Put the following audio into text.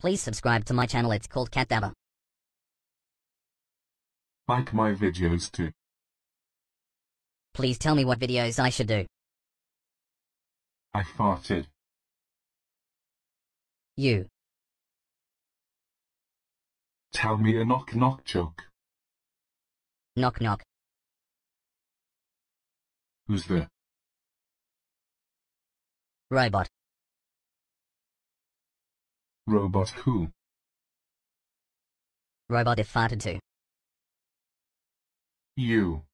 Please subscribe to my channel it's called Catdabber. Like my videos too. Please tell me what videos I should do. I farted. You. Tell me a knock knock joke. Knock knock. Who's there? Robot. Robot who? Robot if farted to. You.